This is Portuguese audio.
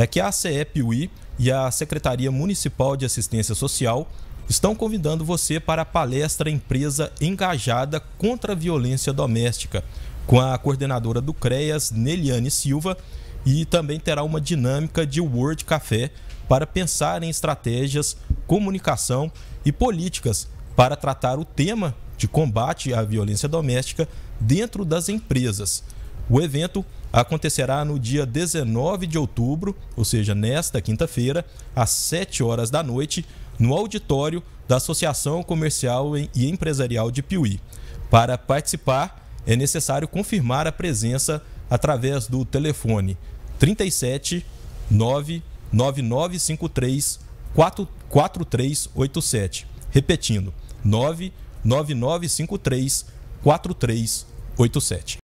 é que a CEPUI e a Secretaria Municipal de Assistência Social estão convidando você para a palestra Empresa Engajada contra a Violência Doméstica, com a coordenadora do CREAS, Neliane Silva, e também terá uma dinâmica de Word Café para pensar em estratégias, comunicação e políticas para tratar o tema de combate à violência doméstica dentro das empresas. O evento acontecerá no dia 19 de outubro, ou seja, nesta quinta-feira, às 7 horas da noite, no auditório da Associação Comercial e Empresarial de Piuí. Para participar, é necessário confirmar a presença através do telefone 37 99953 4387. Repetindo, 99953 4387.